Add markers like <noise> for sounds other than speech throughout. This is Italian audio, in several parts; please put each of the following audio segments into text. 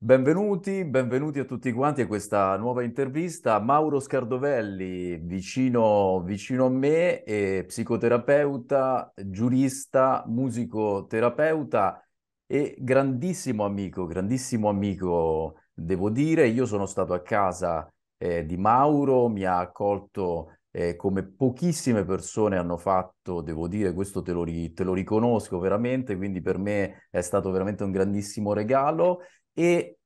Benvenuti, benvenuti a tutti quanti a questa nuova intervista. Mauro Scardovelli, vicino, vicino a me, è psicoterapeuta, giurista, musicoterapeuta e grandissimo amico, grandissimo amico, devo dire. Io sono stato a casa eh, di Mauro, mi ha accolto eh, come pochissime persone hanno fatto, devo dire, questo te lo, ri- te lo riconosco veramente, quindi per me è stato veramente un grandissimo regalo. E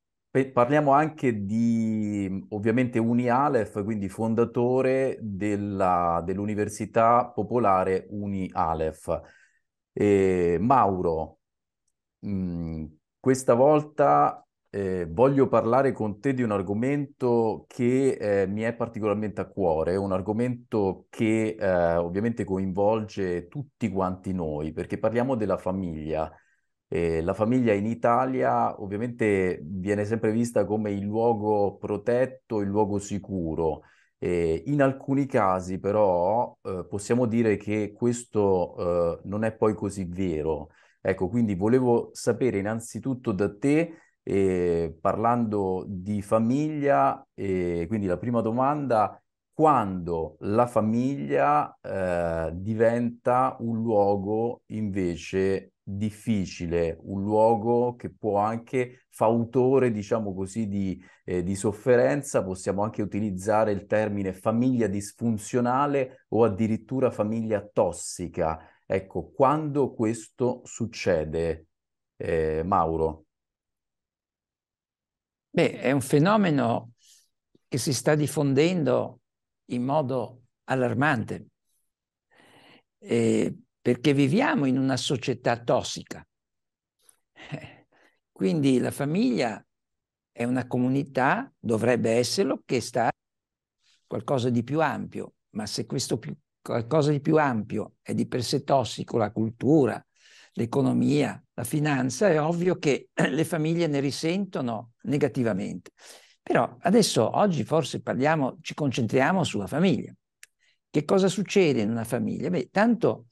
parliamo anche di ovviamente Uni Aleph, quindi fondatore della, dell'Università Popolare Uni Aleph. E, Mauro, mh, mm, questa volta eh, voglio parlare con te di un argomento che eh, mi è particolarmente a cuore, un argomento che eh, ovviamente coinvolge tutti quanti noi, perché parliamo della famiglia. Eh, la famiglia in Italia ovviamente viene sempre vista come il luogo protetto, il luogo sicuro. Eh, in alcuni casi però eh, possiamo dire che questo eh, non è poi così vero. Ecco, quindi volevo sapere innanzitutto da te, eh, parlando di famiglia, eh, quindi la prima domanda, quando la famiglia diventa un luogo invece difficile, un luogo che può anche fautore, diciamo così, di, eh, di, sofferenza, possiamo anche utilizzare il termine famiglia disfunzionale o addirittura famiglia tossica. Ecco, quando questo succede, eh, Mauro? Beh, è un fenomeno che si sta diffondendo in modo allarmante. E eh, perché viviamo in una società tossica. Eh, quindi la famiglia è una comunità, dovrebbe esserlo, che sta qualcosa di più ampio, ma se questo più, qualcosa di più ampio è di per sé tossico, la cultura, l'economia, la finanza, è ovvio che <clears throat> le famiglie ne risentono negativamente. Però adesso, oggi forse parliamo, ci concentriamo sulla famiglia. Che cosa succede in una famiglia? Beh, tanto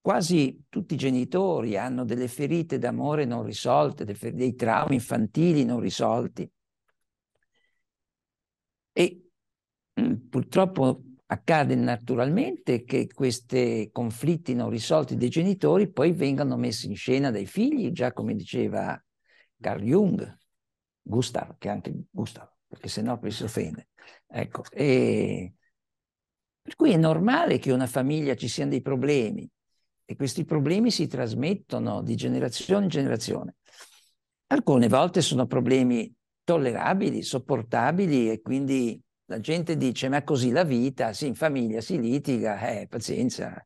Quasi tutti i genitori hanno delle ferite d'amore non risolte, dei traumi infantili non risolti. E mm, purtroppo accade naturalmente che questi conflitti non risolti dei genitori poi vengano messi in scena dai figli, già come diceva Carl Jung, Gustav, che anche Gustav, perché sennò poi si offende. Ecco, e per cui è normale che una famiglia ci siano dei problemi, e questi problemi si trasmettono di generazione in generazione. Alcune volte sono problemi tollerabili, sopportabili e quindi la gente dice ma così la vita, sì in famiglia si litiga, eh, pazienza,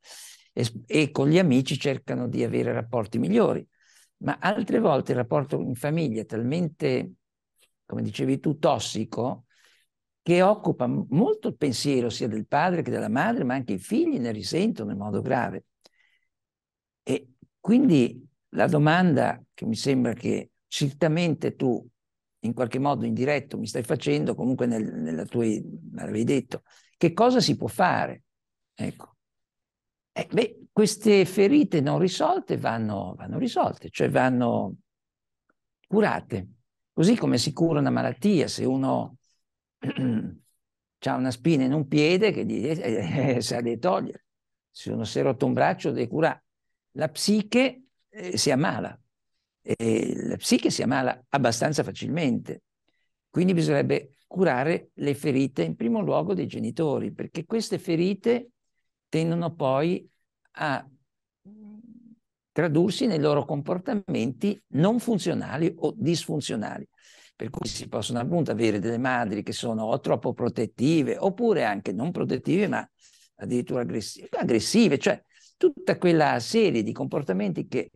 e, e con gli amici cercano di avere rapporti migliori. Ma altre volte il rapporto in famiglia è talmente, come dicevi tu, tossico, che occupa molto il pensiero sia del padre che della madre, ma anche i figli ne risentono in modo grave. E quindi la domanda che mi sembra che certamente tu in qualche modo indiretto mi stai facendo, comunque nel, nella tua, l'avevi detto, che cosa si può fare? Ecco. Eh, beh, queste ferite non risolte vanno, vanno risolte, cioè vanno curate, così come si cura una malattia, se uno <clears throat> ha una spina in un piede che gli, eh, eh, eh, se togliere, se uno si è rotto un braccio deve curare, la psiche eh, si ammala, e la psiche si ammala abbastanza facilmente, quindi bisognerebbe curare le ferite in primo luogo dei genitori, perché queste ferite tendono poi a tradursi nei loro comportamenti non funzionali o disfunzionali. Per cui si possono appunto avere delle madri che sono o troppo protettive oppure anche non protettive ma addirittura aggressive, aggressive cioè tutta quella serie di comportamenti che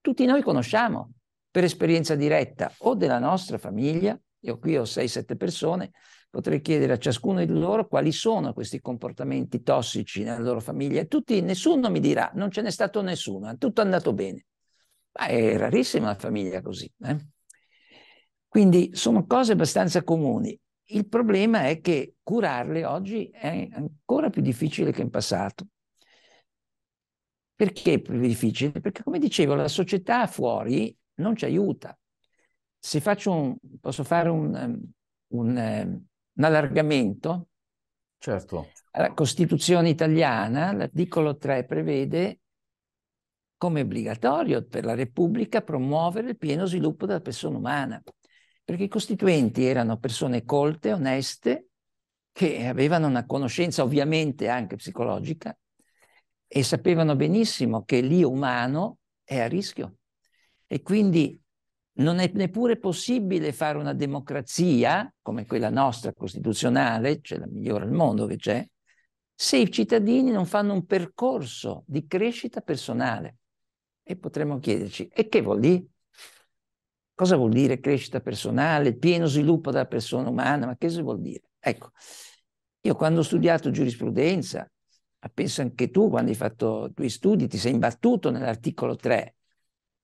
tutti noi conosciamo per esperienza diretta o della nostra famiglia, io qui ho 6-7 persone, potrei chiedere a ciascuno di loro quali sono questi comportamenti tossici nella loro famiglia. Tutti, nessuno mi dirà, non ce n'è stato nessuno, è tutto andato bene. Ma è rarissima la famiglia così. Eh? Quindi sono cose abbastanza comuni. Il problema è che curarle oggi è ancora più difficile che in passato. Perché è difficile? Perché, come dicevo, la società fuori non ci aiuta. Se un, posso fare un, ehm, un, ehm, un allargamento? Certo. La Costituzione italiana, l'articolo 3, prevede come obbligatorio per la Repubblica promuovere il pieno sviluppo della persona umana, perché i costituenti erano persone colte, oneste, che avevano una conoscenza ovviamente anche psicologica e sapevano benissimo che l'io umano è a rischio e quindi non è neppure possibile fare una democrazia come quella nostra costituzionale, cioè la migliore al mondo che c'è, se i cittadini non fanno un percorso di crescita personale. E potremmo chiederci, e che vuol dire? Cosa vuol dire crescita personale, pieno sviluppo della persona umana? Ma che cosa vuol dire? Ecco, io quando ho studiato giurisprudenza, Ah, penso anche tu quando hai fatto i tuoi studi ti sei imbattuto nell'articolo 3.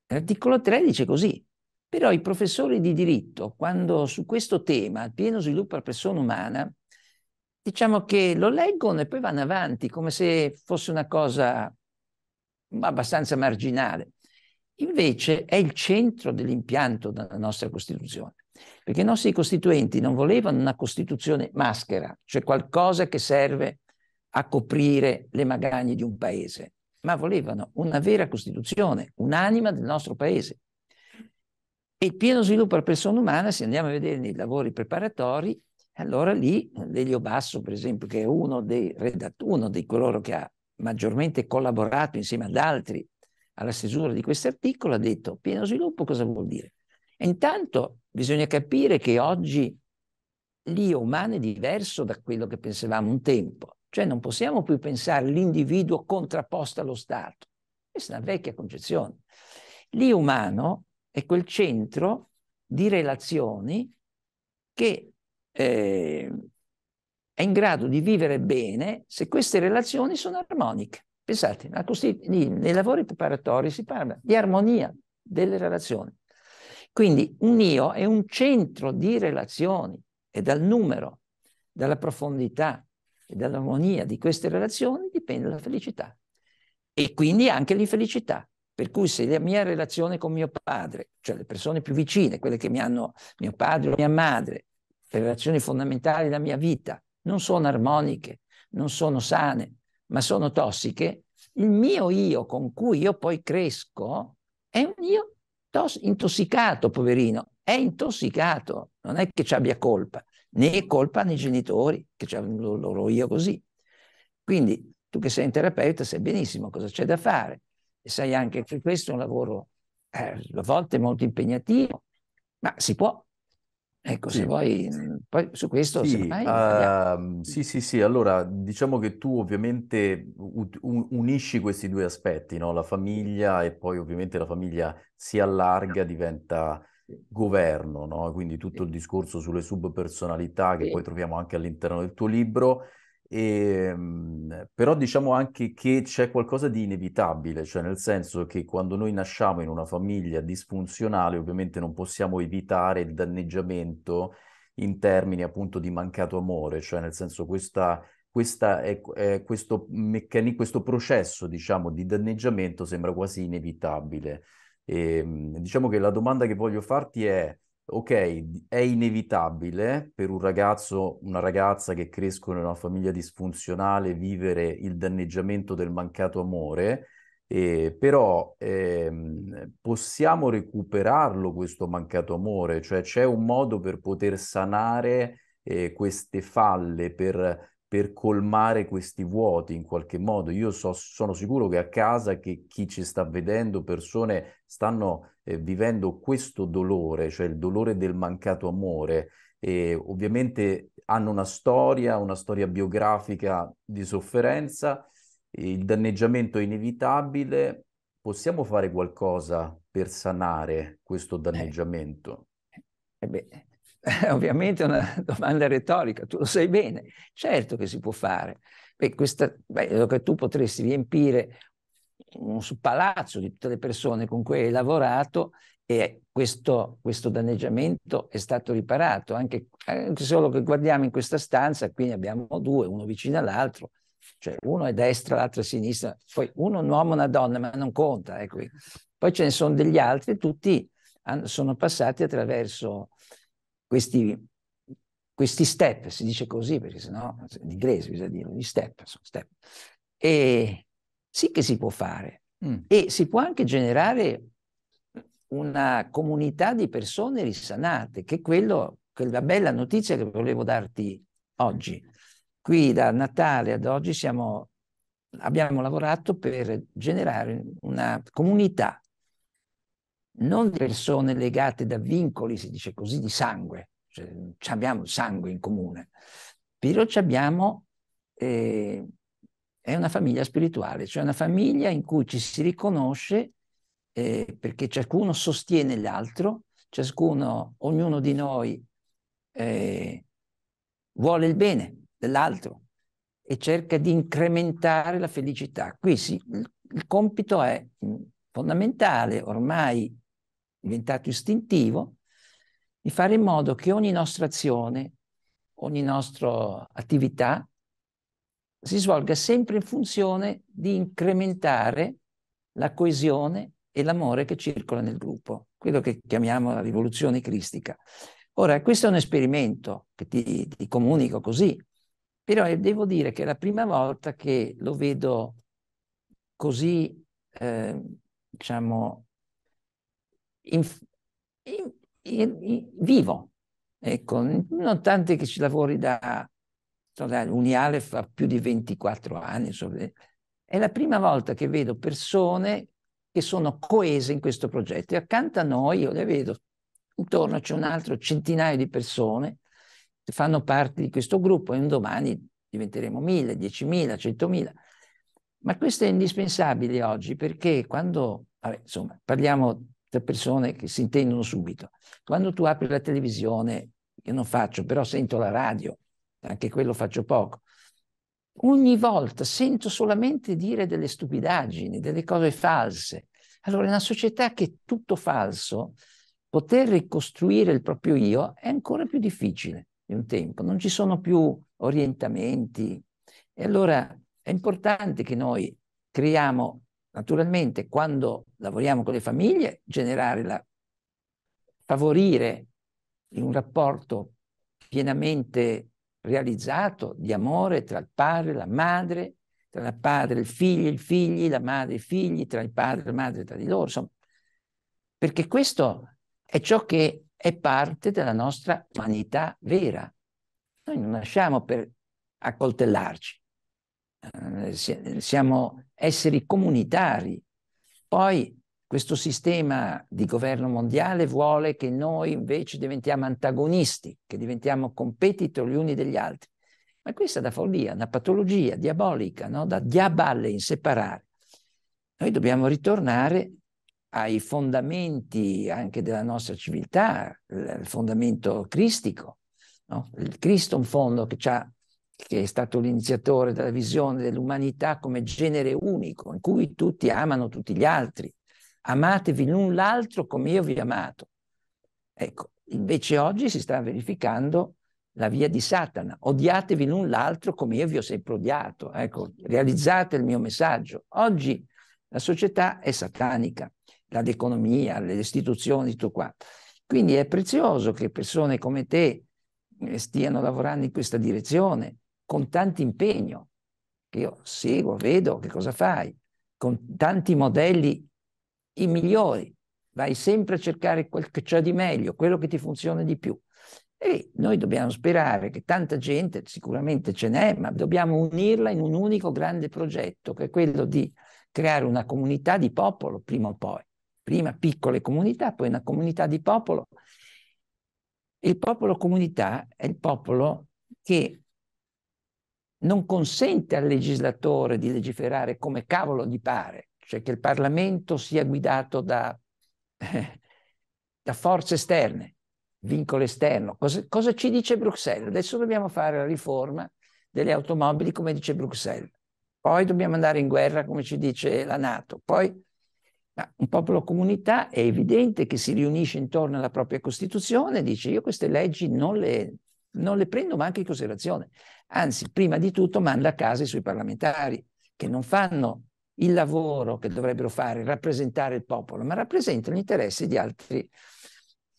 L'articolo 3 dice così, però i professori di diritto, quando su questo tema, il pieno sviluppo della persona umana, diciamo che lo leggono e poi vanno avanti, come se fosse una cosa abbastanza marginale. Invece è il centro dell'impianto della nostra Costituzione, perché i nostri costituenti non volevano una Costituzione maschera, cioè qualcosa che serve a coprire le magagne di un paese, ma volevano una vera Costituzione, un'anima del nostro paese. E il pieno sviluppo della persona umana, se andiamo a vedere nei lavori preparatori, allora lì Lelio Basso, per esempio, che è uno dei redattori, uno di coloro che ha maggiormente collaborato insieme ad altri alla stesura di questo articolo, ha detto pieno sviluppo cosa vuol dire? E intanto bisogna capire che oggi l'io umano è diverso da quello che pensavamo un tempo. Cioè non possiamo più pensare l'individuo contrapposto allo Stato. Questa è una vecchia concezione. L'io umano è quel centro di relazioni che eh, è in grado di vivere bene se queste relazioni sono armoniche. Pensate, nei lavori preparatori si parla di armonia delle relazioni. Quindi un io è un centro di relazioni e dal numero, dalla profondità, e dall'armonia di queste relazioni dipende la felicità e quindi anche l'infelicità. Per cui se la mia relazione con mio padre, cioè le persone più vicine, quelle che mi hanno, mio padre mia madre, le relazioni fondamentali della mia vita, non sono armoniche, non sono sane, ma sono tossiche, il mio io con cui io poi cresco è un io intossicato, poverino, è intossicato, non è che ci abbia colpa, né colpa nei genitori, che ci loro io così. Quindi tu che sei un terapeuta sai benissimo cosa c'è da fare e sai anche che questo è un lavoro eh, a volte molto impegnativo, ma si può. Ecco, sì. se vuoi, poi su questo sì, semmai, uh, ehm, sì, sì, sì, allora diciamo che tu ovviamente unisci questi due aspetti, no? la famiglia e poi ovviamente la famiglia si allarga, diventa governo, no? quindi tutto il discorso sulle subpersonalità che poi troviamo anche all'interno del tuo libro. E, ehm, però diciamo anche che c'è qualcosa di inevitabile, cioè nel senso che quando noi nasciamo in una famiglia disfunzionale ovviamente non possiamo evitare il danneggiamento in termini appunto di mancato amore, cioè nel senso questa, questa è, ecco, è eh, questo, meccani- questo processo diciamo di danneggiamento sembra quasi inevitabile. E, ehm, diciamo che la domanda che voglio farti è, ok, è inevitabile per un ragazzo, una ragazza che crescono in una famiglia disfunzionale vivere il danneggiamento del mancato amore, eh, però eh, possiamo recuperarlo questo mancato amore, cioè c'è un modo per poter sanare eh, queste falle, per per colmare questi vuoti in qualche modo. Io so, sono sicuro che a casa, che chi ci sta vedendo, persone stanno eh, vivendo questo dolore, cioè il dolore del mancato amore. E ovviamente hanno una storia, una storia biografica di sofferenza, il danneggiamento è inevitabile. Possiamo fare qualcosa per sanare questo eh. danneggiamento? Eh, eh beh, eh, <laughs> ovviamente è una domanda retorica, tu lo sai bene, certo che si può fare. Beh, questa, beh, tu potresti riempire un palazzo di tutte le persone con cui hai lavorato e questo, questo danneggiamento è stato riparato, anche, anche, solo che guardiamo in questa stanza, qui ne abbiamo due, uno vicino all'altro, cioè uno è destra, l'altro è sinistra, poi uno un uomo e una donna, ma non conta. Eh, poi ce ne sono degli altri, tutti sono passati attraverso questi, questi step, si dice così perché sennò in inglese bisogna dire gli step, sono step. E sì che si può fare mm. e si può anche generare una comunità di persone risanate, che è quello, quella bella notizia che volevo darti oggi. Qui da Natale ad oggi siamo, abbiamo lavorato per generare una comunità non di persone legate da vincoli, si dice così, di sangue, cioè, abbiamo sangue in comune, però ci abbiamo, eh, è una famiglia spirituale, cioè una famiglia in cui ci si riconosce eh, perché ciascuno sostiene l'altro, ciascuno, ognuno di noi eh, vuole il bene dell'altro e cerca di incrementare la felicità. Qui sì, il, il compito è mm, fondamentale, ormai diventato istintivo, di fare in modo che ogni nostra azione, ogni nostra attività si svolga sempre in funzione di incrementare la coesione e l'amore che circola nel gruppo, quello che chiamiamo la rivoluzione cristica. Ora, questo è un esperimento che ti, ti comunico così, però devo dire che è la prima volta che lo vedo così, eh, diciamo, in, in, in, vivo. Ecco, non tanti che ci lavori da, da Uniale fa più di 24 anni, insomma, eh. è la prima volta che vedo persone che sono coese in questo progetto e accanto a noi io le vedo, intorno c'è un altro centinaio di persone che fanno parte di questo gruppo e un domani diventeremo mille, diecimila, centomila. Ma questo è indispensabile oggi perché quando, vabbè, insomma, parliamo tra persone che si intendono subito. Quando tu apri la televisione, io non faccio, però sento la radio, anche quello faccio poco. Ogni volta sento solamente dire delle stupidaggini, delle cose false. Allora, in una società che è tutto falso, poter ricostruire il proprio io è ancora più difficile di un tempo. Non ci sono più orientamenti. E allora è importante che noi creiamo Naturalmente, quando lavoriamo con le famiglie, generare la, favorire un rapporto pienamente realizzato di amore tra il padre e la madre, tra il padre e il figlio, il figlio, la madre e i figli, tra il padre e la madre tra di loro, insomma, perché questo è ciò che è parte della nostra umanità vera. Noi non nasciamo per accoltellarci, eh, siamo esseri comunitari. Poi questo sistema di governo mondiale vuole che noi invece diventiamo antagonisti, che diventiamo competitor gli uni degli altri. Ma questa è da follia, una patologia diabolica, no? da diaballe in separare. Noi dobbiamo ritornare ai fondamenti anche della nostra civiltà, il fondamento cristico. No? Il Cristo è un fondo che ci ha che è stato l'iniziatore della visione dell'umanità come genere unico, in cui tutti amano tutti gli altri. Amatevi l'un l'altro come io vi amato. Ecco, invece oggi si sta verificando la via di Satana. Odiatevi l'un l'altro come io vi ho sempre odiato. Ecco, realizzate il mio messaggio. Oggi la società è satanica, l'economia, le istituzioni, tutto qua. Quindi è prezioso che persone come te eh, stiano lavorando in questa direzione con tanto impegno, che io seguo, vedo che cosa fai, con tanti modelli i migliori, vai sempre a cercare quel che c'è di meglio, quello che ti funziona di più. E noi dobbiamo sperare che tanta gente, sicuramente ce n'è, ma dobbiamo unirla in un unico grande progetto, che è quello di creare una comunità di popolo, prima o poi. Prima piccole comunità, poi una comunità di popolo. Il popolo comunità è il popolo che non consente al legislatore di legiferare come cavolo gli pare, cioè che il Parlamento sia guidato da, <laughs> da forze esterne, vincolo esterno. Cosa, cosa ci dice Bruxelles? Adesso dobbiamo fare la riforma delle automobili come dice Bruxelles, poi dobbiamo andare in guerra come ci dice la Nato, poi ma un popolo comunità è evidente che si riunisce intorno alla propria Costituzione e dice io queste leggi non le, non le prendo ma anche in considerazione anzi prima di tutto manda a casa i suoi parlamentari che non fanno il lavoro che dovrebbero fare, rappresentare il popolo, ma rappresentano gli interessi di altri.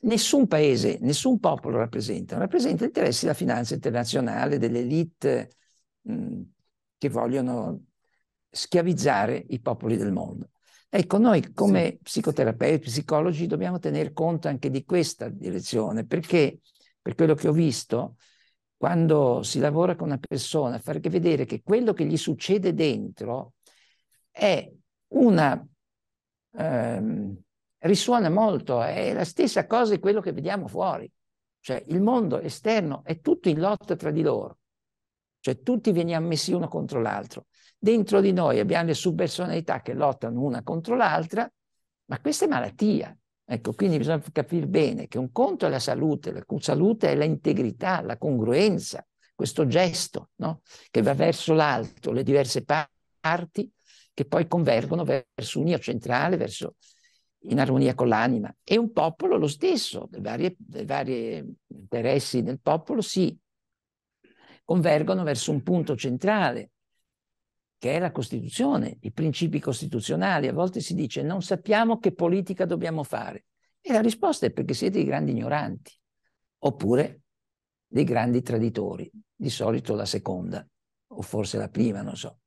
Nessun paese, nessun popolo rappresenta, rappresenta gli interessi della finanza internazionale, delle elite mm, che vogliono schiavizzare i popoli del mondo. Ecco, noi come sì. psicoterapeuti, psicologi, dobbiamo tener conto anche di questa direzione, perché per quello che ho visto, quando si lavora con una persona, far vedere che quello che gli succede dentro è una... Ehm, risuona molto, è la stessa cosa di quello che vediamo fuori. Cioè il mondo esterno è tutto in lotta tra di loro, cioè tutti veniamo messi uno contro l'altro. Dentro di noi abbiamo le subpersonalità che lottano una contro l'altra, ma questa è malattia, Ecco, quindi bisogna capire bene che un conto è la salute, la salute è l'integrità, la congruenza, questo gesto no? che va verso l'alto, le diverse parti che poi convergono verso un io centrale, verso, in armonia con l'anima. E un popolo lo stesso, i vari interessi del popolo si convergono verso un punto centrale che è la Costituzione, i principi costituzionali. A volte si dice non sappiamo che politica dobbiamo fare. E la risposta è perché siete dei grandi ignoranti, oppure dei grandi traditori, di solito la seconda, o forse la prima, non so.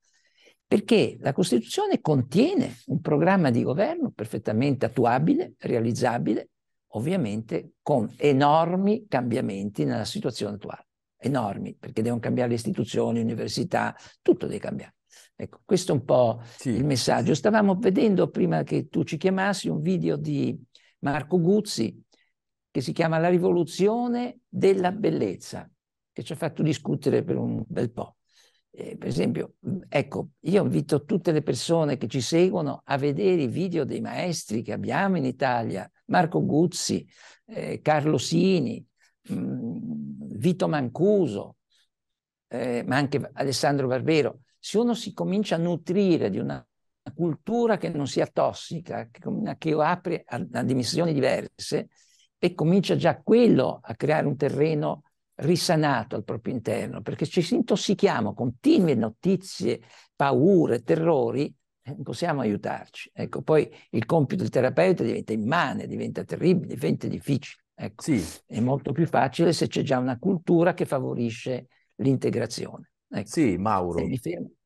Perché la Costituzione contiene un programma di governo perfettamente attuabile, realizzabile, ovviamente con enormi cambiamenti nella situazione attuale. Enormi, perché devono cambiare le istituzioni, università, tutto deve cambiare. Ecco, questo è un po' sì. il messaggio. Stavamo vedendo prima che tu ci chiamassi un video di Marco Guzzi che si chiama La rivoluzione della bellezza, che ci ha fatto discutere per un bel po'. Eh, per esempio, ecco, io invito tutte le persone che ci seguono a vedere i video dei maestri che abbiamo in Italia, Marco Guzzi, eh, Carlo Sini, mh, mm, Vito Mancuso, eh, ma anche Alessandro Barbero se uno si comincia a nutrire di una cultura che non sia tossica, che, che apre a, a dimensioni diverse e comincia già quello a creare un terreno risanato al proprio interno, perché ci si intossichiamo continue notizie, paure, terrori, eh, non possiamo aiutarci. Ecco, poi il compito del terapeuta diventa immane, diventa terribile, diventa difficile. Ecco. Sì. È molto più facile se c'è già una cultura che favorisce l'integrazione. Ecco. Sì, Mauro,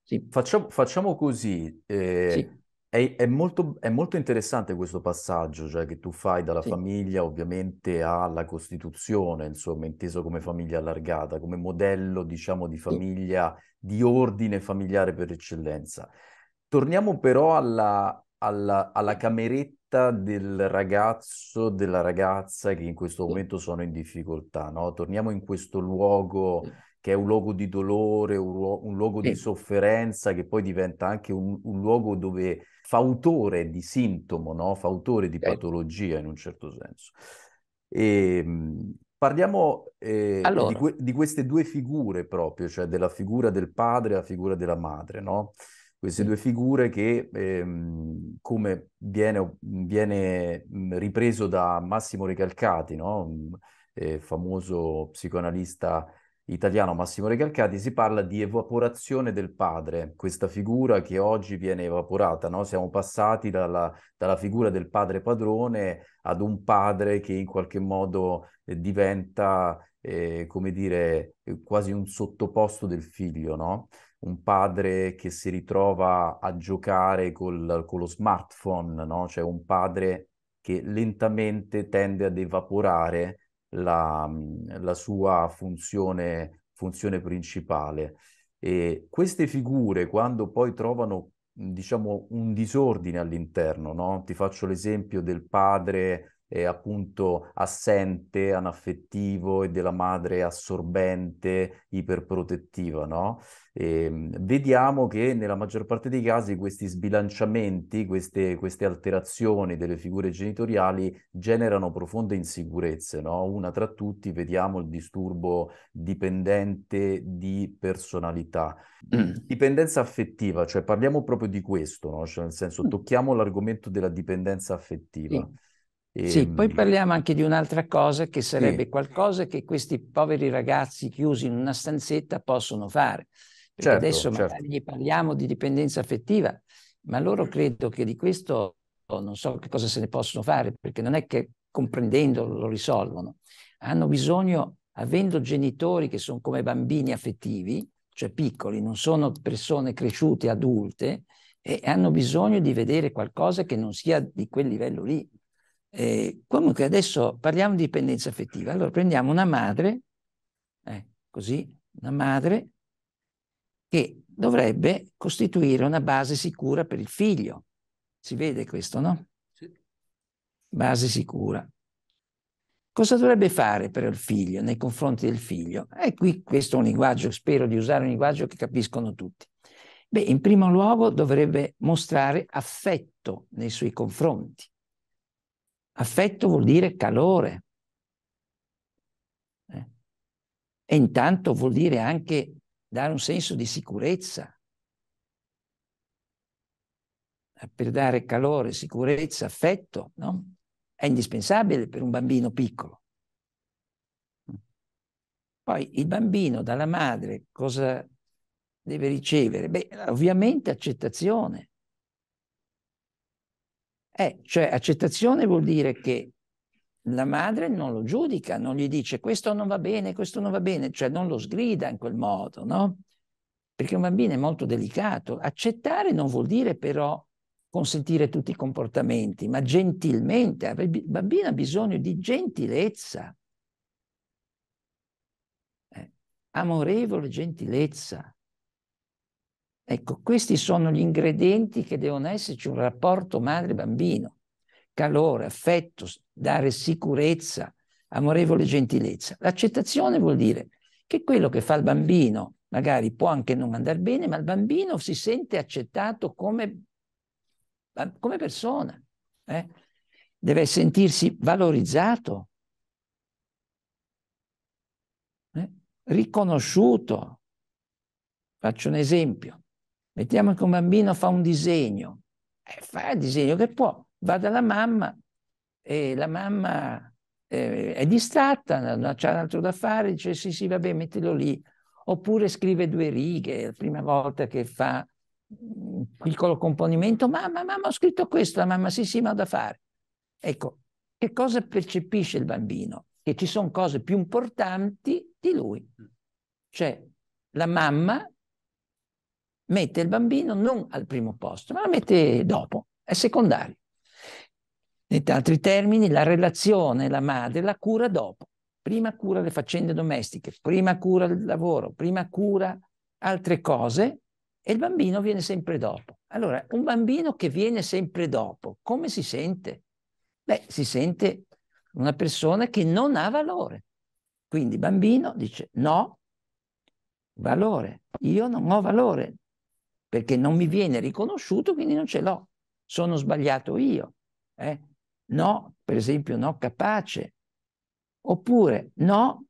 sì. Facciamo, facciamo, così. Eh, sì. è, è, molto, è, molto, interessante questo passaggio, cioè che tu fai dalla sì. famiglia ovviamente alla Costituzione, insomma, inteso come famiglia allargata, come modello, diciamo, di famiglia, di ordine familiare per eccellenza. Torniamo però alla, alla, alla cameretta del ragazzo, della ragazza che in questo momento sono in difficoltà, no? Torniamo in questo luogo che è un luogo di dolore, un, luogo, un luogo sì. di sofferenza, che poi diventa anche un, un, luogo dove fa autore di sintomo, no? fa autore di sì. patologia in un certo senso. E, ehm, parliamo eh, allora. di, que- di, queste due figure proprio, cioè della figura del padre e la figura della madre, no? Queste sì. due figure che, ehm, come viene, viene, mm, ripreso da Massimo Recalcati, no? eh, famoso psicoanalista italiano Massimo Recalcati, si parla di evaporazione del padre, questa figura che oggi viene evaporata, no? siamo passati dalla, dalla, figura del padre padrone ad un padre che in qualche modo eh, diventa, eh, come dire, eh, quasi un sottoposto del figlio, no? un padre che si ritrova a giocare col, con lo smartphone, no? cioè un padre che lentamente tende ad evaporare la, la sua funzione, funzione principale. E queste figure, quando poi trovano diciamo un disordine all'interno, no? ti faccio l'esempio del padre eh, appunto assente, anaffettivo e della madre assorbente, iperprotettiva, no? E, ehm, vediamo che nella maggior parte dei casi questi sbilanciamenti, queste, queste alterazioni delle figure genitoriali generano profonde insicurezze, no? Una tra tutti, vediamo il disturbo dipendente di personalità. Mm. dipendenza affettiva, cioè parliamo proprio di questo, no? Cioè nel senso mm. tocchiamo l'argomento della dipendenza affettiva. Sì. E, sì, poi ehm, parliamo anche di un'altra cosa che sarebbe sì. qualcosa che questi poveri ragazzi chiusi in una stanzetta possono fare. Certo, adesso certo. gli parliamo di dipendenza affettiva, ma loro credo che di questo non so che cosa se ne possono fare, perché non è che comprendendolo lo risolvono. Hanno bisogno, avendo genitori che sono come bambini affettivi, cioè piccoli, non sono persone cresciute adulte, e hanno bisogno di vedere qualcosa che non sia di quel livello lì. Eh, comunque adesso parliamo di dipendenza affettiva. Allora prendiamo una madre, eh, così, una madre che dovrebbe costituire una base sicura per il figlio. Si vede questo, no? Sì. Base sicura. Cosa dovrebbe fare per il figlio nei confronti del figlio? E eh, qui questo è un linguaggio, spero di usare un linguaggio che capiscono tutti. Beh, in primo luogo dovrebbe mostrare affetto nei suoi confronti Affetto vuol dire calore. Eh? E intanto vuol dire anche dare un senso di sicurezza. Eh, per dare calore, sicurezza, affetto, no? È indispensabile per un bambino piccolo. Mm. Poi il bambino dalla madre cosa deve ricevere? Beh, ovviamente accettazione, eh, cioè accettazione vuol dire che la madre non lo giudica, non gli dice questo non va bene, questo non va bene, cioè non lo sgrida in quel modo, no? Perché un bambino è molto delicato. Accettare non vuol dire però consentire tutti i comportamenti, ma gentilmente. Il bambino ha bisogno di gentilezza, eh, amorevole gentilezza. Ecco, questi sono gli ingredienti che devono esserci un rapporto madre-bambino, calore, affetto, dare sicurezza, amorevole gentilezza. L'accettazione vuol dire che quello che fa il bambino magari può anche non andare bene, ma il bambino si sente accettato come, come persona, eh? deve sentirsi valorizzato, eh? riconosciuto. Faccio un esempio. Mettiamo che un bambino fa un disegno, eh, fa il disegno che può, va dalla mamma e la mamma eh, è distratta, non c'è altro da fare, dice sì sì vabbè mettilo lì, oppure scrive due righe, la prima volta che fa un mm, piccolo componimento, mamma, mamma ho scritto questo, la mamma sì sì ma ho da fare. Ecco, che cosa percepisce il bambino? Che ci sono cose più importanti di lui. Cioè la mamma mette il bambino non al primo posto, ma la mette dopo, è secondario. In altri termini, la relazione, la madre la cura dopo. Prima cura le faccende domestiche, prima cura il lavoro, prima cura altre cose e il bambino viene sempre dopo. Allora, un bambino che viene sempre dopo, come si sente? Beh, si sente una persona che non ha valore. Quindi bambino dice no, valore, io non ho valore, perché non mi viene riconosciuto, quindi non ce l'ho. Sono sbagliato io. Eh? No, per esempio, no capace. Oppure no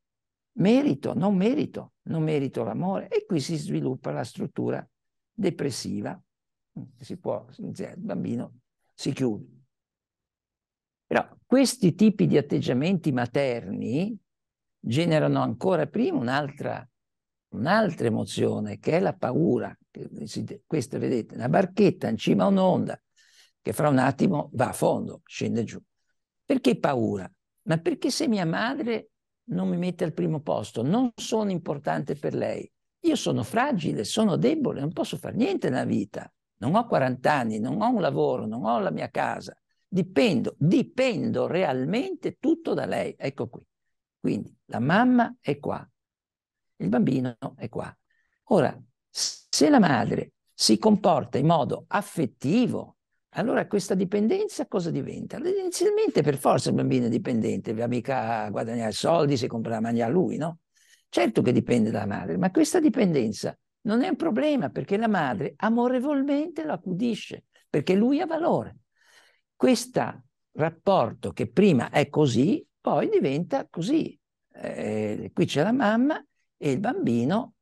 merito, non merito, non merito l'amore. E qui si sviluppa la struttura depressiva. Si può, il bambino si chiude. Però questi tipi di atteggiamenti materni generano ancora prima un'altra, un'altra emozione che è la paura. Questa vedete, una barchetta in cima a un'onda che fra un attimo va a fondo, scende giù. Perché paura? Ma perché se mia madre non mi mette al primo posto, non sono importante per lei, io sono fragile, sono debole, non posso fare niente nella vita, non ho 40 anni, non ho un lavoro, non ho la mia casa, dipendo, dipendo realmente tutto da lei. Ecco qui. Quindi la mamma è qua, il bambino è qua. Ora, se la madre si comporta in modo affettivo, allora questa dipendenza cosa diventa? Inizialmente per forza il bambino è dipendente, va mica a guadagnare soldi, se compra la da a lui, no? Certo che dipende dalla madre, ma questa dipendenza non è un problema perché la madre amorevolmente lo accudisce, perché lui ha valore. Questo rapporto che prima è così, poi diventa così. Eh, qui c'è la mamma e il bambino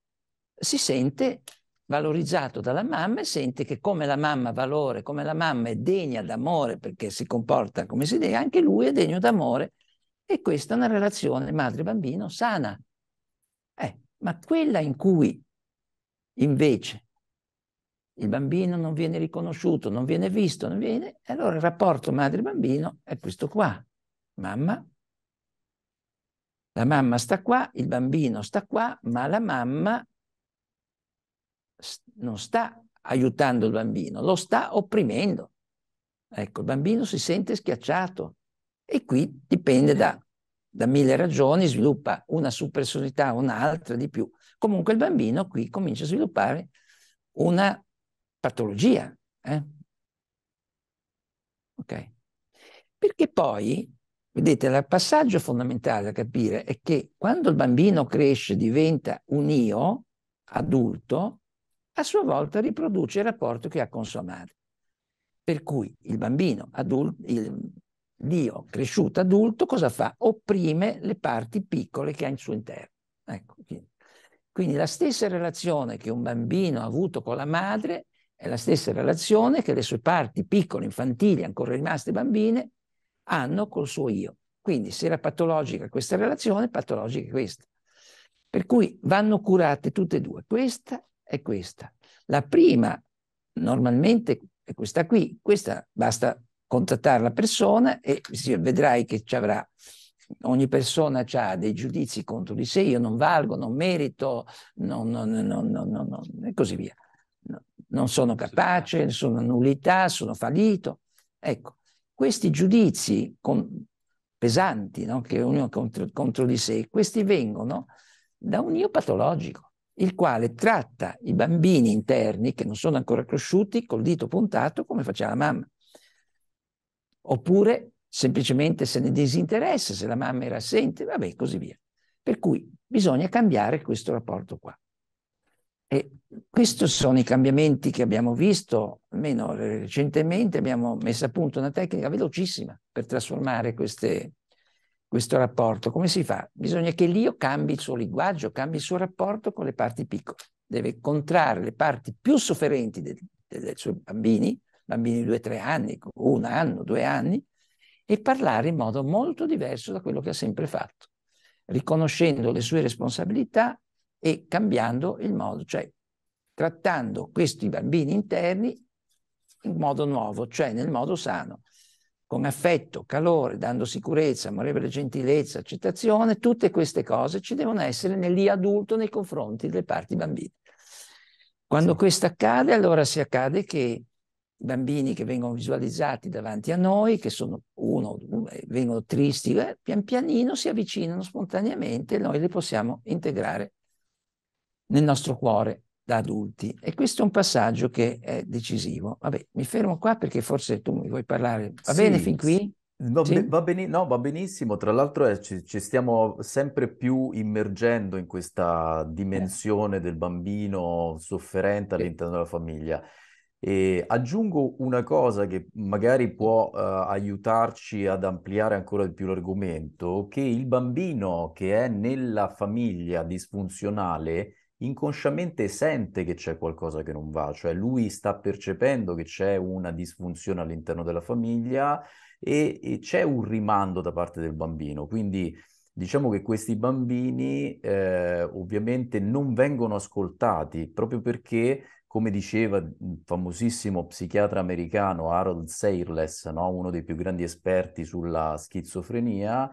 si sente valorizzato dalla mamma e sente che come la mamma ha valore, come la mamma è degna d'amore perché si comporta come si deve, anche lui è degno d'amore e questa è una relazione madre-bambino sana. Eh, ma quella in cui invece il bambino non viene riconosciuto, non viene visto, non viene, allora il rapporto madre-bambino è questo qua. Mamma, la mamma sta qua, il bambino sta qua, ma la mamma non sta aiutando il bambino, lo sta opprimendo. Ecco, il bambino si sente schiacciato e qui dipende da, da mille ragioni, sviluppa una supersonità, un'altra di più. Comunque il bambino qui comincia a sviluppare una patologia. Eh? Ok? Perché poi, vedete, il passaggio fondamentale da capire è che quando il bambino cresce, diventa un io adulto, a sua volta riproduce il rapporto che ha con sua madre. Per cui il bambino, adulto, il Dio cresciuto adulto, cosa fa? Opprime le parti piccole che ha in suo interno. Ecco, quindi. quindi la stessa relazione che un bambino ha avuto con la madre è la stessa relazione che le sue parti piccole, infantili, ancora rimaste bambine, hanno col suo io. Quindi se era patologica questa relazione, patologica questa. Per cui vanno curate tutte e due, questa è questa. La prima, normalmente, è questa qui. Questa basta contattare la persona e vedrai che ci avrà ogni persona ha dei giudizi contro di sé, io non valgo, non merito, non, non, non, e così via. non sono capace, sono nullità, sono fallito. Ecco, questi giudizi con, pesanti no? che ognuno contro, contro di sé, questi vengono da un io patologico il quale tratta i bambini interni che non sono ancora cresciuti col dito puntato come faceva la mamma. Oppure semplicemente se ne disinteressa, se la mamma era assente, vabbè, così via. Per cui bisogna cambiare questo rapporto qua. E questi sono i cambiamenti che abbiamo visto, almeno recentemente abbiamo messo a punto una tecnica velocissima per trasformare queste, questo rapporto. Come si fa? Bisogna che l'io cambi il suo linguaggio, cambi il suo rapporto con le parti piccole. Deve contrarre le parti più sofferenti dei, suoi bambini, bambini di due o tre anni, un anno, due anni, e parlare in modo molto diverso da quello che ha sempre fatto, riconoscendo le sue responsabilità e cambiando il modo, cioè trattando questi bambini interni in modo nuovo, cioè nel modo sano con affetto, calore, dando sicurezza, amorevole gentilezza, accettazione, tutte queste cose ci devono essere nell'I adulto nei confronti delle parti bambine. Quando sì. questo accade, allora si accade che i bambini che vengono visualizzati davanti a noi, che sono uno, o due, vengono tristi, eh, pian pianino si avvicinano spontaneamente e noi li possiamo integrare nel nostro cuore da adulti. E questo è un passaggio che è decisivo. Vabbè, mi fermo qua perché forse tu mi vuoi parlare. Va sì, bene fin qui? Va, sì? va, bene, no, va benissimo, tra l'altro eh, ci, ci, stiamo sempre più immergendo in questa dimensione eh. del bambino sofferente all'interno della famiglia. E aggiungo una cosa che magari può uh, aiutarci ad ampliare ancora di più l'argomento, che il bambino che è nella famiglia disfunzionale inconsciamente sente che c'è qualcosa che non va, cioè lui sta percependo che c'è una disfunzione all'interno della famiglia e, e c'è un rimando da parte del bambino. Quindi diciamo che questi bambini eh, ovviamente non vengono ascoltati proprio perché come diceva il famosissimo psichiatra americano Harold Seirles, no? uno dei più grandi esperti sulla schizofrenia,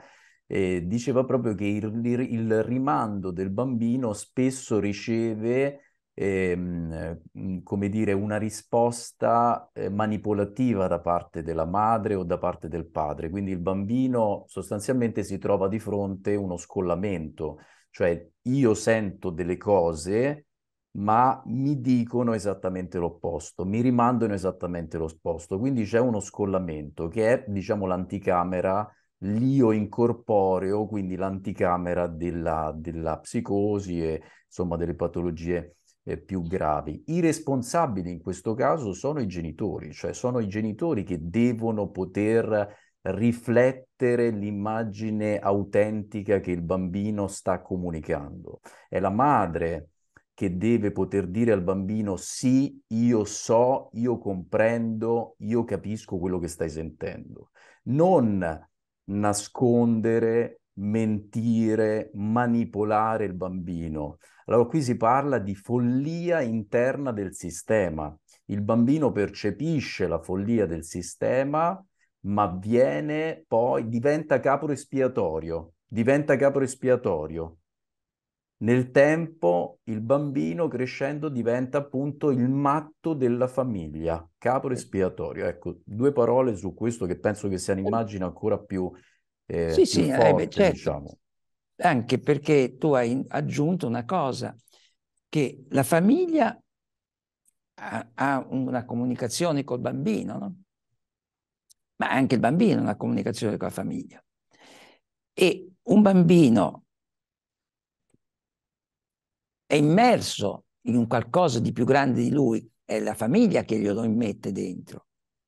eh, diceva proprio che il, il, rimando del bambino spesso riceve, ehm, come dire, una risposta eh, manipolativa da parte della madre o da parte del padre. Quindi il bambino sostanzialmente si trova di fronte uno scollamento, cioè io sento delle cose ma mi dicono esattamente l'opposto, mi rimandano esattamente l'opposto. Quindi c'è uno scollamento che è, diciamo, l'anticamera l'io incorporeo, quindi l'anticamera della, della psicosi e insomma delle patologie eh, più gravi. I responsabili in questo caso sono i genitori, cioè sono i genitori che devono poter riflettere l'immagine autentica che il bambino sta comunicando. È la madre che deve poter dire al bambino sì, io so, io comprendo, io capisco quello che stai sentendo. Non la nascondere, mentire, manipolare il bambino. Allora qui si parla di follia interna del sistema. Il bambino percepisce la follia del sistema, ma viene poi, diventa capo espiatorio, diventa capo espiatorio nel tempo il bambino crescendo diventa appunto il matto della famiglia, capo respiratorio. Ecco, due parole su questo che penso che sia un'immagine ancora più, eh, sì, più sì, forte, eh, beh, certo. diciamo. Anche perché tu hai aggiunto una cosa, che la famiglia ha, ha una comunicazione col bambino, no? ma anche il bambino ha una comunicazione con la famiglia. E un bambino è immerso in un qualcosa di più grande di lui, è la famiglia che glielo immette dentro.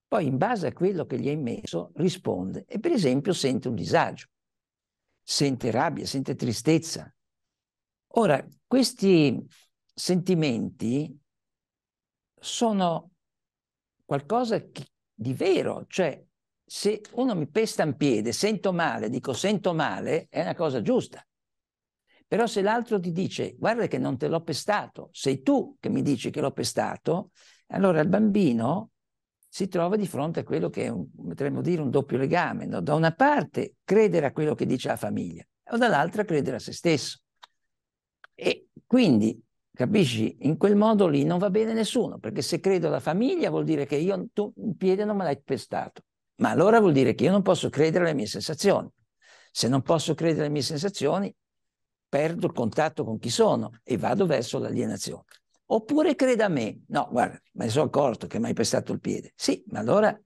Poi in base a quello che gli è immesso risponde e per esempio sente un disagio, sente rabbia, sente tristezza. Ora, questi sentimenti sono qualcosa di vero, cioè se uno mi pesta un piede, sento male, dico sento male, è una cosa giusta. Però se l'altro ti dice guarda che non te l'ho pestato, sei tu che mi dici che l'ho pestato, allora il bambino si trova di fronte a quello che è, un, potremmo dire, un doppio legame. No? Da una parte credere a quello che dice la famiglia, o dall'altra credere a se stesso. E quindi, capisci, in quel modo lì non va bene nessuno, perché se credo alla famiglia vuol dire che io, tu un piede non me l'hai pestato, ma allora vuol dire che io non posso credere alle mie sensazioni. Se non posso credere alle mie sensazioni, perdo il contatto con chi sono e vado verso l'alienazione. Oppure creda a me, no, guarda, me ne sono accorto che mi hai pestato il piede. Sì, ma allora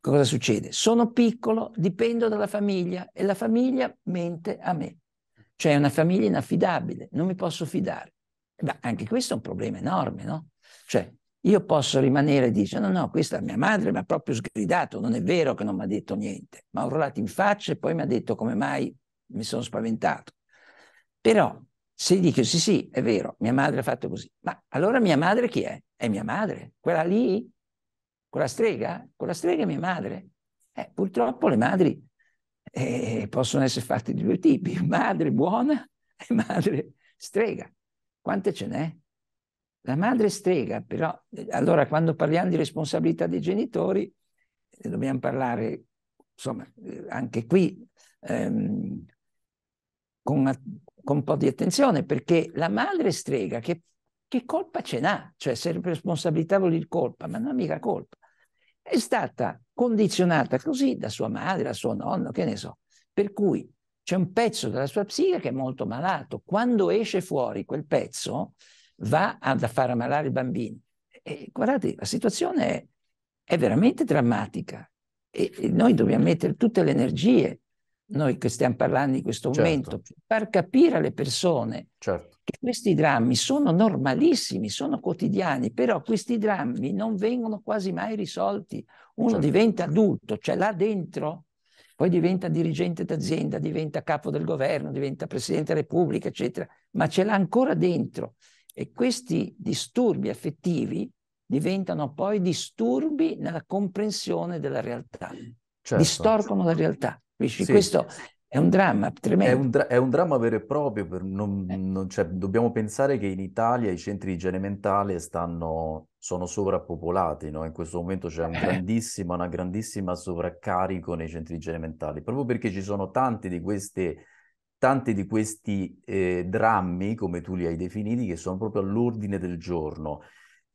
cosa succede? Sono piccolo, dipendo dalla famiglia e la famiglia mente a me. Cioè è una famiglia inaffidabile, non mi posso fidare. Ma anche questo è un problema enorme, no? Cioè io posso rimanere e dire, no, no, questa è mia madre mi ha proprio sgridato, non è vero che non mi ha detto niente, ma ho urlato in faccia e poi mi ha detto come mai mi sono spaventato. Però se dico sì, sì, è vero, mia madre ha fatto così, ma allora mia madre chi è? È mia madre, quella lì, quella strega, quella strega è mia madre. Eh, purtroppo le madri eh, possono essere fatte di due tipi, <laughs> madre buona e madre strega. Quante ce n'è? La madre strega, però, eh, allora quando parliamo di responsabilità dei genitori, eh, dobbiamo parlare, insomma, eh, anche qui, ehm, con, con un po' di attenzione, perché la madre strega che, che colpa ce n'ha? Cioè, se responsabilità vuol dire colpa, ma non è mica colpa. È stata condizionata così da sua madre, da suo nonno, che ne so. Per cui c'è un pezzo della sua psiche che è molto malato. Quando esce fuori quel pezzo, va a far ammalare i bambini. E guardate, la situazione è, è veramente drammatica e, e, noi dobbiamo mettere tutte le energie noi che stiamo parlando in questo momento, certo. far capire alle persone certo. che questi drammi sono normalissimi, sono quotidiani, però questi drammi non vengono quasi mai risolti. Uno certo. diventa adulto, cioè là dentro, poi diventa dirigente d'azienda, diventa capo del governo, diventa presidente della Repubblica, eccetera, ma ce l'ha ancora dentro. E questi disturbi affettivi diventano poi disturbi nella comprensione della realtà, certo. distorcono la realtà. Sì. Questo è un dramma tremendo. È un, dra- è un dramma vero e proprio. Non, eh. non, cioè, dobbiamo pensare che in Italia i centri di igiene mentale stanno, sono sovrappopolati. No? In questo momento c'è un eh. grandissima, una grandissima sovraccarico nei centri di igiene mentale, proprio perché ci sono tanti di, queste, tanti di questi eh, drammi, come tu li hai definiti, che sono proprio all'ordine del giorno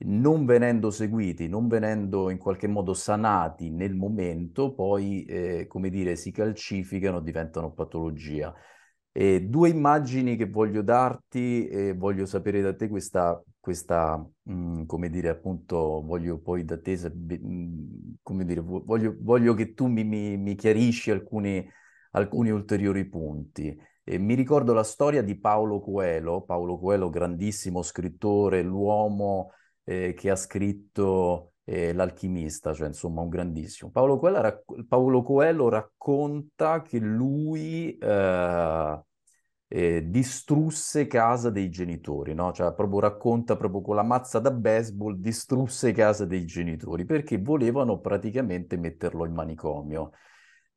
non venendo seguiti, non venendo in qualche modo sanati nel momento, poi, eh, come dire, si calcificano, diventano patologia. E due immagini che voglio darti e voglio sapere da te questa, questa mh, mm, come dire, appunto, voglio poi da te, mh, mm, come dire, voglio, voglio che tu mi, mi, mi chiarisci alcuni, alcuni ulteriori punti. E mi ricordo la storia di Paolo Coelho, Paolo Coelho, grandissimo scrittore, l'uomo eh, che ha scritto eh, L'alchimista, cioè insomma un grandissimo. Paolo Coelho, rac- Paolo Coelho racconta che lui eh, eh, distrusse casa dei genitori, no? Cioè proprio racconta proprio con la mazza da baseball distrusse casa dei genitori perché volevano praticamente metterlo in manicomio.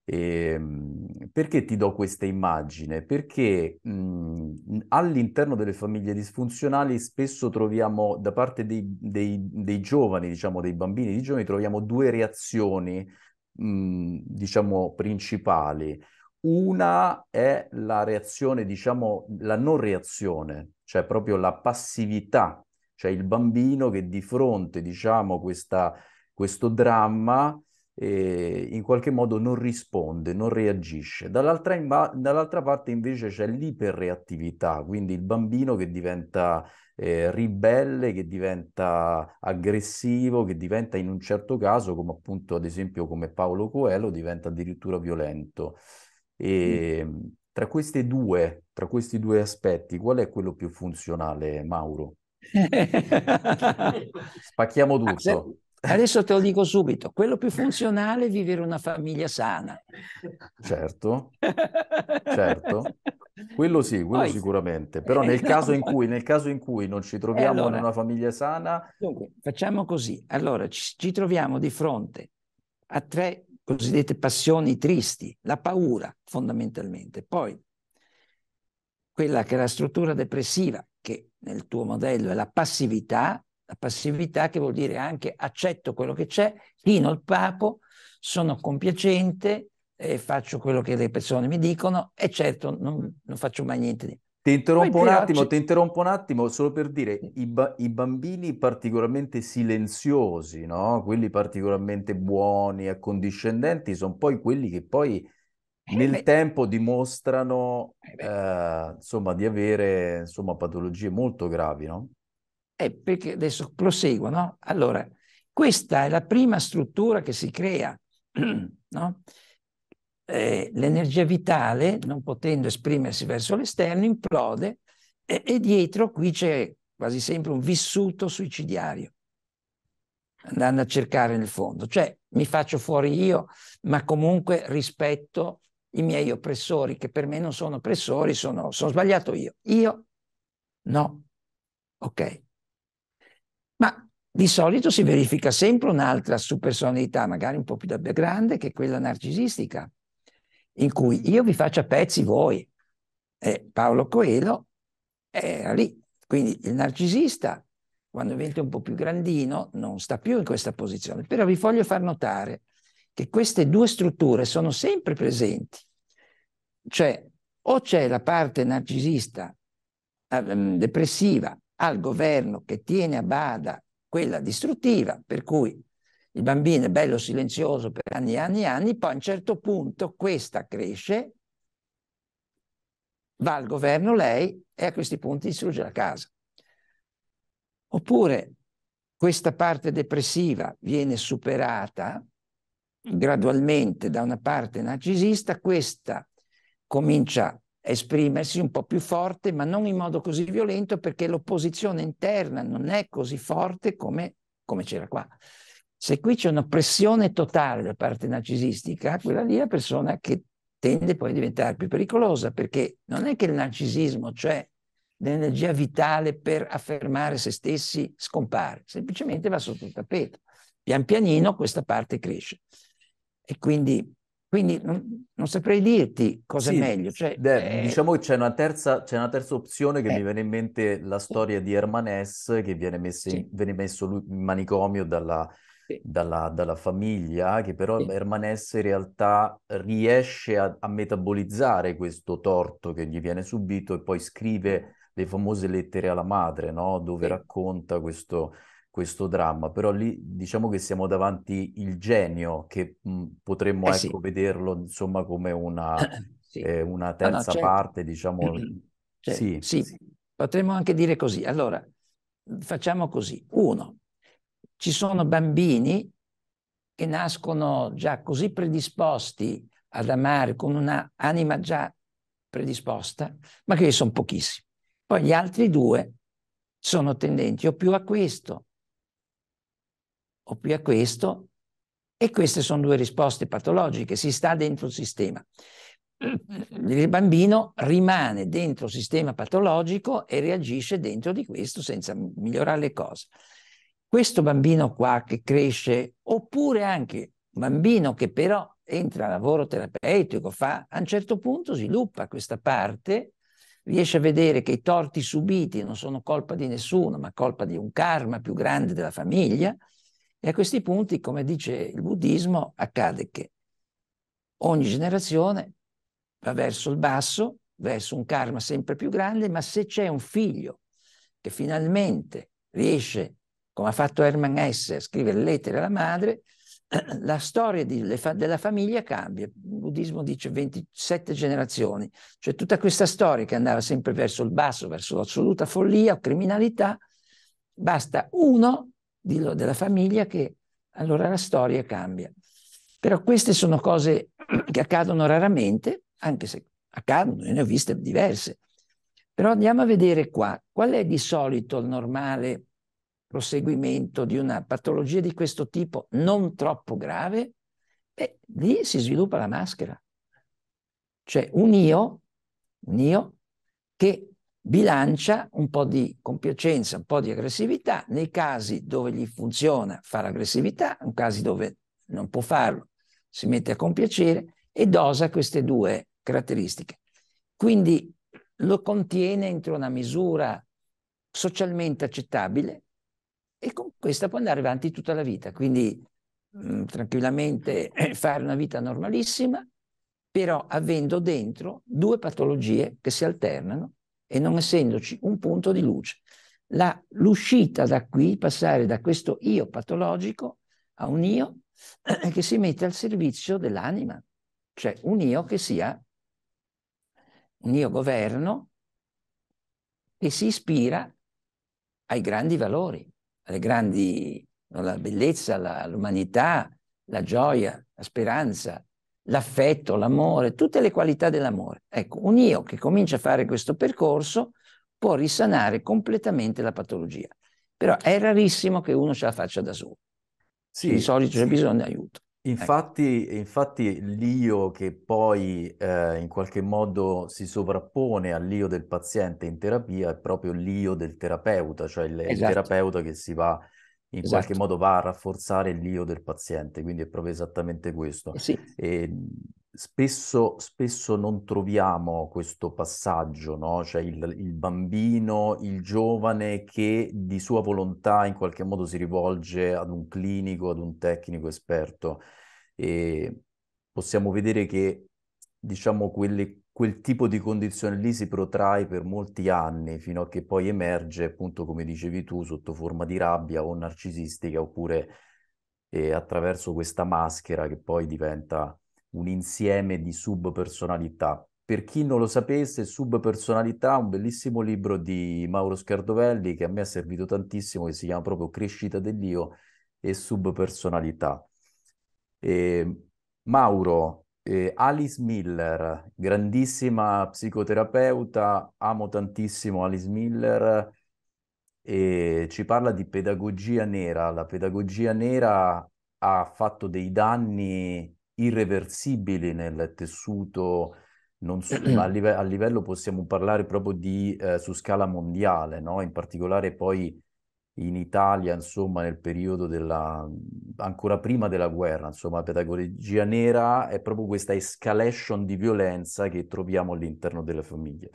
E, ehm, perché ti do questa immagine? Perché mh, mhmm, all'interno delle famiglie disfunzionali spesso troviamo da parte dei, dei, dei giovani, diciamo dei bambini, di giovani, troviamo due reazioni, mh, mhmm, diciamo, principali. Una è la reazione, diciamo, la non reazione, cioè proprio la passività, cioè il bambino che di fronte, diciamo, questa, questo dramma eh, in qualche modo non risponde, non reagisce. Dall'altra, imba- dall'altra, parte invece c'è l'iperreattività, quindi il bambino che diventa eh, ribelle, che diventa aggressivo, che diventa in un certo caso, come appunto ad esempio come Paolo Coelho, diventa addirittura violento. E, mm. Ehm, tra, due, tra questi due aspetti, qual è quello più funzionale, Mauro? <laughs> Spacchiamo ah, tutto. <laughs> Adesso te lo dico subito, quello più funzionale è vivere una famiglia sana. Certo, <laughs> certo. Quello sì, quello Poi, sicuramente, però eh, nel, no, caso cui, nel, caso in cui, non ci troviamo allora, in una famiglia sana... Dunque, facciamo così, allora ci, ci troviamo di fronte a tre cosiddette passioni tristi, la paura fondamentalmente, poi quella che è la struttura depressiva, che nel tuo modello è la passività, la passività che vuol dire anche accetto quello che c'è, chino il papo, sono compiacente, e eh, faccio quello che le persone mi dicono e certo non, non faccio mai niente di... Ti interrompo, un attimo, ti interrompo un attimo, solo per dire, i, ba- i bambini particolarmente silenziosi, no? quelli particolarmente buoni, accondiscendenti, sono poi quelli che poi eh nel eh tempo dimostrano eh, eh, insomma, di avere insomma, patologie molto gravi, no? Eh, perché adesso proseguo, no? Allora, questa è la prima struttura che si crea, <clears throat> no? eh, l'energia vitale, non potendo esprimersi verso l'esterno, implode e, e dietro qui c'è quasi sempre un vissuto suicidiario, andando a cercare nel fondo. Cioè, mi faccio fuori io, ma comunque rispetto i miei oppressori, che per me non sono oppressori, sono, sono sbagliato io. Io no. Ok di solito si verifica sempre un'altra supersonalità, magari un po' più grande, che è quella narcisistica, in cui io vi faccio a pezzi voi. E Paolo Coelho era lì. Quindi il narcisista, quando diventa un po' più grandino, non sta più in questa posizione. Però vi voglio far notare che queste due strutture sono sempre presenti. Cioè, o c'è la parte narcisista ehm, depressiva al governo che tiene a bada quella distruttiva, per cui il bambino è bello silenzioso per anni e anni e anni, poi a un certo punto questa cresce, va al governo lei e a questi punti distrugge la casa. Oppure questa parte depressiva viene superata gradualmente da una parte narcisista, questa comincia esprimersi un po' più forte, ma non in modo così violento perché l'opposizione interna non è così forte come, come c'era qua. Se qui c'è un'oppressione totale da parte narcisistica, quella lì è la persona che tende poi a diventare più pericolosa, perché non è che il narcisismo, cioè l'energia vitale per affermare se stessi, scompare, semplicemente va sotto il tappeto. Pian pianino questa parte cresce. E quindi quindi non, non saprei dirti cosa sì, è meglio. Cioè, eh, diciamo che c'è una, terza, c'è una terza opzione che eh. mi viene in mente la storia di Herman S. che viene, messo, sì. viene messo in manicomio dalla, sì. Dalla, dalla, famiglia, che però sì. S. in realtà riesce a, a, metabolizzare questo torto che gli viene subito e poi scrive le famose lettere alla madre, no? dove sì. racconta questo, questo dramma, però lì diciamo che siamo davanti il genio che mh, mhmm, potremmo eh ecco, vederlo insomma come una, <coughs> sì. eh, una ah, terza no, certo. no, parte, diciamo. Mm, mm. Cioè, sì. sì. potremmo anche dire così. Allora, facciamo così. Uno, ci sono bambini che nascono già così predisposti ad amare, con un'anima già predisposta, ma che sono pochissimi. Poi gli altri due sono tendenti o più a questo o più a questo, e queste sono due risposte patologiche, si sta dentro il sistema. Il bambino rimane dentro il sistema patologico e reagisce dentro di questo senza migliorare le cose. Questo bambino qua che cresce, oppure anche un bambino che però entra a lavoro terapeutico, fa, a un certo punto sviluppa questa parte, riesce a vedere che i torti subiti non sono colpa di nessuno, ma colpa di un karma più grande della famiglia, e a questi punti, come dice il buddismo, accade che ogni generazione va verso il basso, verso un karma sempre più grande, ma se c'è un figlio che finalmente riesce, come ha fatto Hermann Hesse, a scrivere lettere alla madre, <clears throat> la storia fa- della famiglia cambia. Il buddismo dice 27 generazioni, cioè tutta questa storia che andava sempre verso il basso, verso l'assoluta follia o criminalità, basta uno dillo, della famiglia che allora la storia cambia. Però queste sono cose <clears throat> che accadono raramente, anche se accadono, ne ho viste diverse. Però andiamo a vedere qua, qual è di solito il normale proseguimento di una patologia di questo tipo non troppo grave? Beh, lì si sviluppa la maschera. Cioè un io, un io che bilancia un po' di compiacenza, un po' di aggressività, nei casi dove gli funziona fare aggressività, in casi dove non può farlo, si mette a compiacere e dosa queste due caratteristiche. Quindi lo contiene entro una misura socialmente accettabile e con questa può andare avanti tutta la vita. Quindi mh, mm, tranquillamente <clears throat> fare una vita normalissima, però avendo dentro due patologie che si alternano e non essendoci un punto di luce. l'uscita da qui, passare da questo io patologico a un io <clears throat> che si mette al servizio dell'anima, cioè un io che sia un io governo che si ispira ai grandi valori, alle grandi, alla bellezza, all'umanità, la gioia, la speranza, l'affetto, l'amore, tutte le qualità dell'amore. Ecco, un io che comincia a fare questo percorso può risanare completamente la patologia. Però è rarissimo che uno ce la faccia da solo. Sì, di solito sì. c'è bisogno di aiuto. Infatti, ecco. infatti l'io che poi eh, in qualche modo si sovrappone all'io del paziente in terapia è proprio l'io del terapeuta, cioè il, esatto. il terapeuta che si va a in esatto. qualche modo va a rafforzare l'io del paziente, quindi è proprio esattamente questo. Eh sì. Ehm, spesso, spesso, non troviamo questo passaggio, no? cioè il, il, bambino, il giovane che di sua volontà in qualche modo si rivolge ad un clinico, ad un tecnico esperto. E ehm, possiamo vedere che diciamo quelle quel tipo di condizione lì si protrae per molti anni fino a che poi emerge, appunto, come dicevi tu, sotto forma di rabbia o narcisistica oppure eh, attraverso questa maschera che poi diventa un insieme di subpersonalità. Per chi non lo sapesse, Subpersonalità, un bellissimo libro di Mauro Scardovelli che a me ha servito tantissimo, che si chiama proprio Crescita dell'Io e Subpersonalità. E, ehm, Mauro, eh, Alice Miller, grandissima psicoterapeuta, amo tantissimo Alice Miller, e ci parla di pedagogia nera. La pedagogia nera ha fatto dei danni irreversibili nel tessuto, non so, <clears throat> a, live- a livello possiamo parlare proprio di eh, su scala mondiale, no? in particolare poi in Italia, insomma, nel periodo della, ancora prima della guerra, insomma, la pedagogia nera è proprio questa escalation di violenza che troviamo all'interno delle famiglie.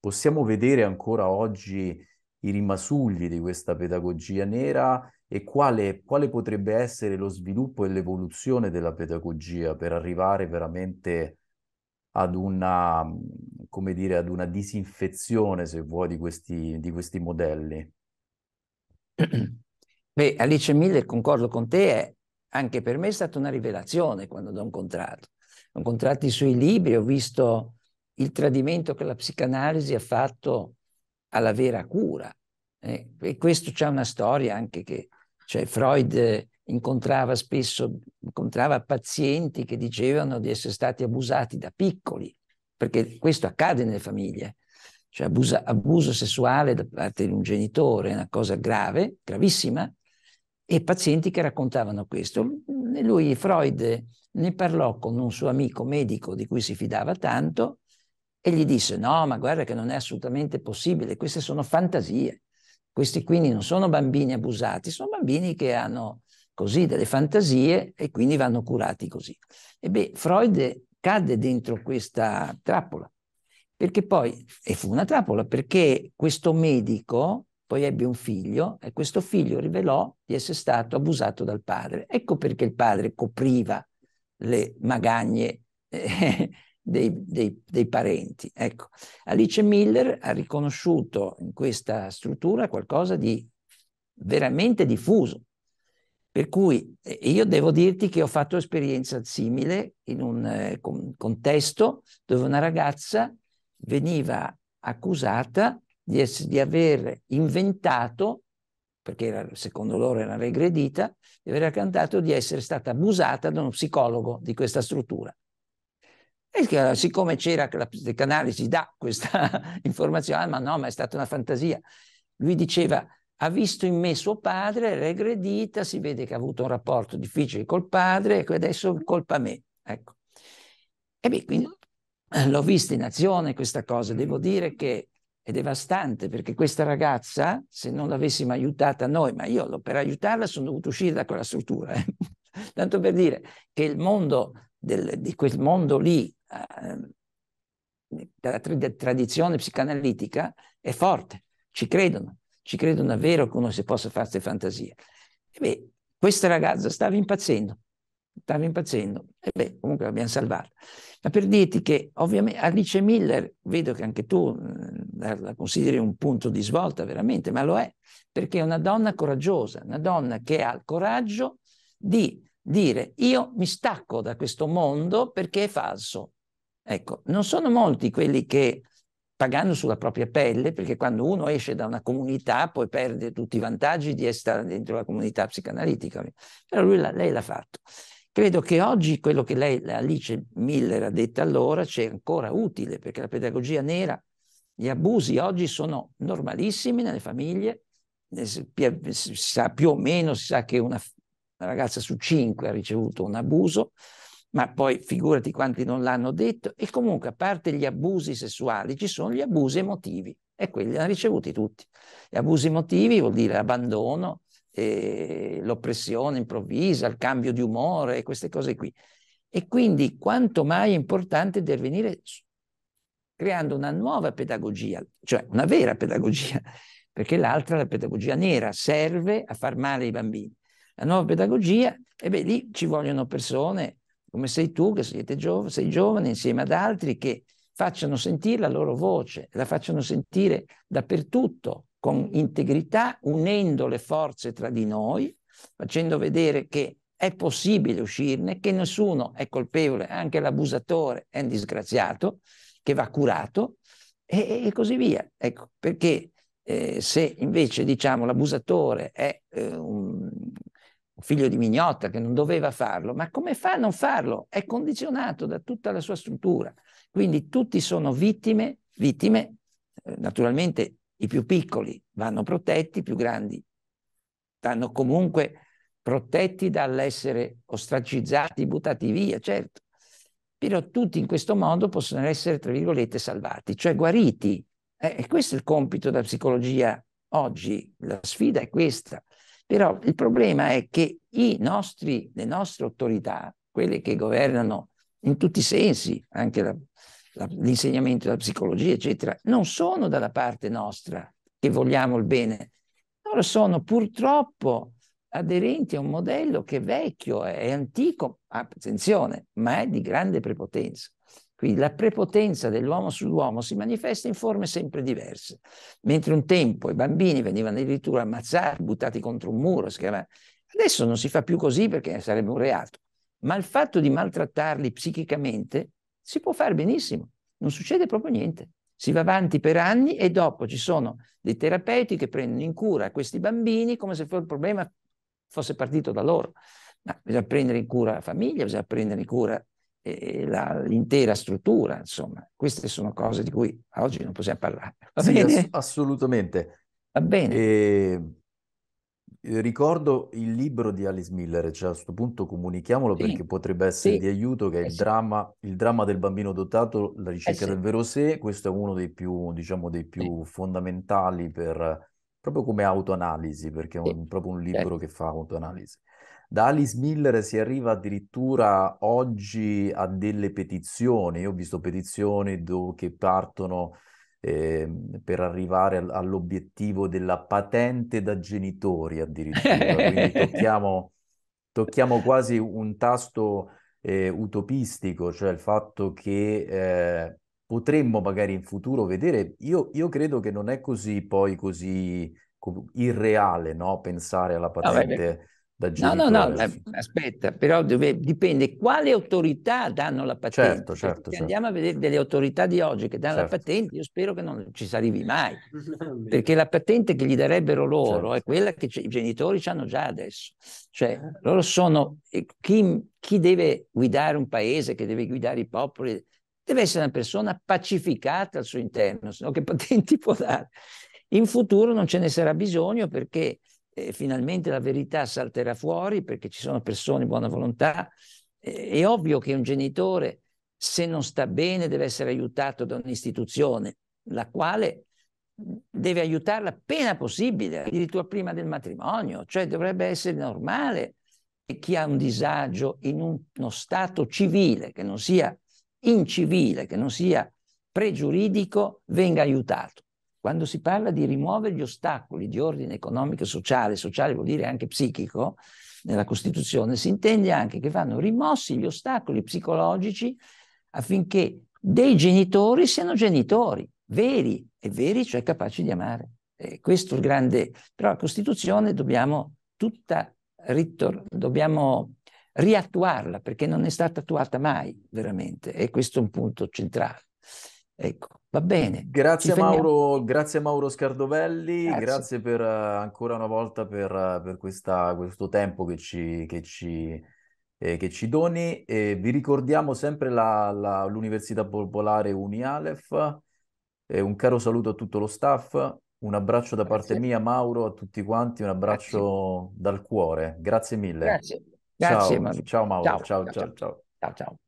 Possiamo vedere ancora oggi i rimasugli di questa pedagogia nera e quale, quale potrebbe essere lo sviluppo e l'evoluzione della pedagogia per arrivare veramente ad una, come dire, ad una disinfezione, se vuoi, di questi, di questi modelli. Beh, Alice Mille, concordo con te, è, anche per me è stata una rivelazione quando l'ho incontrato. Ho incontrato i suoi libri, ho visto il tradimento che la psicanalisi ha fatto alla vera cura. Eh, e questo c'è una storia anche che cioè Freud eh, incontrava spesso incontrava pazienti che dicevano di essere stati abusati da piccoli, perché questo accade nelle famiglie cioè abuso, abuso sessuale da parte di un genitore, una cosa grave, gravissima, e pazienti che raccontavano questo. Lui, Freud, ne parlò con un suo amico medico di cui si fidava tanto e gli disse no, ma guarda che non è assolutamente possibile, queste sono fantasie, questi quindi non sono bambini abusati, sono bambini che hanno così delle fantasie e quindi vanno curati così. Ebbene, Freud cadde dentro questa trappola perché poi, e fu una trappola, perché questo medico poi ebbe un figlio e questo figlio rivelò di essere stato abusato dal padre. Ecco perché il padre copriva le magagne eh, <laughs> dei, dei, dei, parenti. Ecco. Alice Miller ha riconosciuto in questa struttura qualcosa di veramente diffuso. Per cui io devo dirti che ho fatto esperienza simile in un eh, contesto dove una ragazza veniva accusata di, essere, di aver inventato, perché era, secondo loro era regredita, di aver accantato di essere stata abusata da uno psicologo di questa struttura. E che, siccome c'era la psicanalisi dà questa <laughs> informazione, ah, ma no, ma è stata una fantasia. Lui diceva, ha visto in me suo padre, è regredita, si vede che ha avuto un rapporto difficile col padre e adesso colpa me. Ecco. E beh, quindi eh, l'ho vista in azione questa cosa, devo dire che è devastante perché questa ragazza, se non l'avessimo aiutata noi, ma io per aiutarla sono dovuto uscire da quella struttura, eh. <laughs> tanto per dire che il mondo del, di quel mondo lì, eh, della tradizione psicanalitica, è forte, ci credono, ci credono davvero che uno si possa fare queste fantasie. E beh, questa ragazza stava impazzendo, stava impazzendo e beh, comunque l'abbiamo salvata. Ma per dirti che ovviamente Alice Miller, vedo che anche tu mm, la, consideri un punto di svolta veramente, ma lo è, perché è una donna coraggiosa, una donna che ha il coraggio di dire io mi stacco da questo mondo perché è falso. Ecco, non sono molti quelli che pagando sulla propria pelle, perché quando uno esce da una comunità poi perde tutti i vantaggi di essere dentro la comunità psicanalitica, però lui, lei l'ha fatto. Credo che oggi quello che lei, Alice Miller, ha detto allora c'è ancora utile, perché la pedagogia nera, gli abusi oggi sono normalissimi nelle famiglie, si sa più o meno, si sa che una, una ragazza su cinque ha ricevuto un abuso, ma poi figurati quanti non l'hanno detto, e comunque a parte gli abusi sessuali ci sono gli abusi emotivi e quelli li hanno ricevuti tutti. Gli abusi emotivi vuol dire abbandono, eh, l'oppressione improvvisa, il cambio di umore, queste cose qui. E quindi quanto mai è importante intervenire creando una nuova pedagogia, cioè una vera pedagogia, <laughs> perché l'altra, la pedagogia nera, serve a far male ai bambini. La nuova pedagogia, e beh, lì ci vogliono persone come sei tu, che siete giov- sei giovane, insieme ad altri, che facciano sentire la loro voce, la facciano sentire dappertutto, con integrità, unendo le forze tra di noi, facendo vedere che è possibile uscirne, che nessuno è colpevole, anche l'abusatore è un disgraziato, che va curato e, e così via. Ecco, perché eh, se invece diciamo l'abusatore è eh, un figlio di mignotta che non doveva farlo, ma come fa a non farlo? È condizionato da tutta la sua struttura. Quindi tutti sono vittime, vittime eh, naturalmente i più piccoli vanno protetti, i più grandi vanno comunque protetti dall'essere ostracizzati, buttati via, certo. Però tutti in questo modo possono essere, tra virgolette, salvati, cioè guariti. Eh, e questo è il compito della psicologia oggi, la sfida è questa. Però il problema è che nostri, le nostre autorità, quelle che governano in tutti i sensi, anche la, l'insegnamento della psicologia, eccetera, non sono dalla parte nostra che vogliamo il bene, loro sono purtroppo aderenti a un modello che è vecchio, è antico, attenzione, ma è di grande prepotenza. Quindi la prepotenza dell'uomo sull'uomo si manifesta in forme sempre diverse. Mentre un tempo i bambini venivano addirittura ammazzati, buttati contro un muro, adesso non si fa più così perché sarebbe un reato. Ma il fatto di maltrattarli psichicamente si può fare benissimo, non succede proprio niente. Si va avanti per anni e dopo ci sono dei terapeuti che prendono in cura questi bambini come se il problema fosse partito da loro. Ma bisogna prendere in cura la famiglia, bisogna prendere in cura eh, la, l'intera struttura, insomma. Queste sono cose di cui oggi non possiamo parlare. Va sì, ass- assolutamente. Va bene. E... Ehm, eh, ricordo il libro di Alice Miller, cioè a questo punto comunichiamolo sì, perché potrebbe essere sì, di aiuto, che è eh il, sì. dramma, il dramma, del bambino dotato, la eh ricerca eh del vero sé, questo è uno dei più, diciamo, dei più fondamentali per, proprio come autoanalisi, perché è un, proprio un libro certo. che fa autoanalisi. Da Alice Miller si arriva addirittura oggi a delle petizioni, io ho visto petizioni che partono eh, per arrivare all'obiettivo della patente da genitori addirittura. Quindi <laughs> tocchiamo, tocchiamo quasi un tasto eh, utopistico, cioè il fatto che eh, potremmo magari in futuro vedere, io, io, credo che non è così poi così irreale no? pensare alla ah, patente. Ah, da No, no, no, eh, aspetta, però deve, dipende quale autorità danno la certo, patente. Certo, certo, certo. Andiamo a vedere delle autorità di oggi che danno la certo. patente, io spero che non ci si arrivi mai, <laughs> perché la patente che gli darebbero loro è certo. quella che i genitori hanno già adesso. Cioè, eh. loro sono chi, chi deve guidare un paese, che deve guidare i popoli, deve essere una persona pacificata al suo interno, se no che <laughs> patenti può dare. In futuro non ce ne sarà bisogno perché eh, finalmente la verità salterà fuori perché ci sono persone di buona volontà. Eh, è ovvio che un genitore, se non sta bene, deve essere aiutato da un'istituzione, la quale deve aiutarla appena possibile, addirittura prima del matrimonio, cioè dovrebbe essere normale che chi ha un disagio in un, uno stato civile, che non sia incivile, che non sia pregiuridico, venga aiutato quando si parla di rimuovere gli ostacoli di ordine economico, e sociale, sociale vuol dire anche psichico, nella Costituzione, si intende anche che vanno rimossi gli ostacoli psicologici affinché dei genitori siano genitori veri e veri, cioè capaci di amare. Eh, questo è il grande... Però la Costituzione dobbiamo tutta ritor... dobbiamo riattuarla perché non è stata attuata mai veramente e questo è un punto centrale. Ecco, va bene. Grazie Mauro, grazie Mauro Scardovelli, grazie, grazie per, eh, ancora una volta per, eh, per questa, questo tempo che ci, che ci, eh, che ci doni. E vi ricordiamo sempre la, la, l'Università Popolare Unialef. Eh, un caro saluto a tutto lo staff, un abbraccio da grazie. parte mia Mauro, a tutti quanti, un abbraccio grazie. dal cuore. Grazie mille. Grazie. Ciao, ciao Mauro, ciao, ciao. ciao. ciao, ciao. ciao